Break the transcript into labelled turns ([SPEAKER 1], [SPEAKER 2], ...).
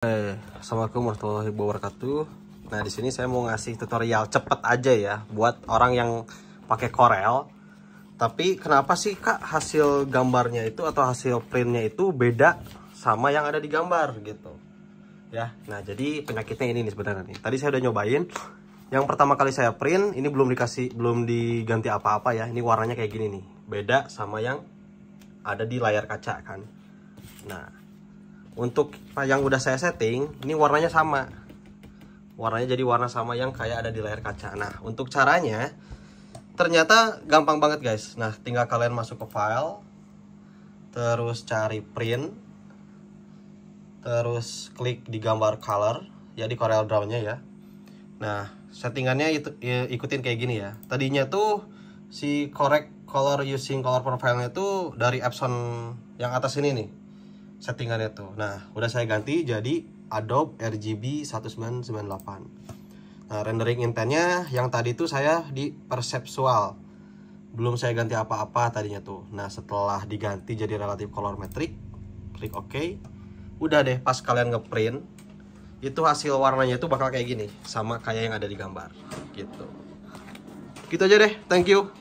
[SPEAKER 1] Hey, eh, Assalamualaikum warahmatullahi wabarakatuh. Nah di sini saya mau ngasih tutorial cepet aja ya buat orang yang pakai Corel. Tapi kenapa sih kak hasil gambarnya itu atau hasil printnya itu beda sama yang ada di gambar gitu? Ya, nah jadi penyakitnya ini nih sebenarnya nih. Tadi saya udah nyobain. Yang pertama kali saya print ini belum dikasih belum diganti apa-apa ya. Ini warnanya kayak gini nih. Beda sama yang ada di layar kaca kan. Nah untuk yang udah saya setting ini warnanya sama warnanya jadi warna sama yang kayak ada di layar kaca nah untuk caranya ternyata gampang banget guys nah tinggal kalian masuk ke file terus cari print terus klik di gambar color ya di Corel Draw nya ya nah settingannya itu ya, ikutin kayak gini ya tadinya tuh si correct color using color profile nya tuh dari Epson yang atas ini nih settingannya tuh nah udah saya ganti jadi Adobe RGB 1998 nah rendering intentnya yang tadi tuh saya di perceptual belum saya ganti apa-apa tadinya tuh nah setelah diganti jadi relatif color metric klik OK udah deh pas kalian ngeprint itu hasil warnanya itu bakal kayak gini sama kayak yang ada di gambar gitu gitu aja deh thank you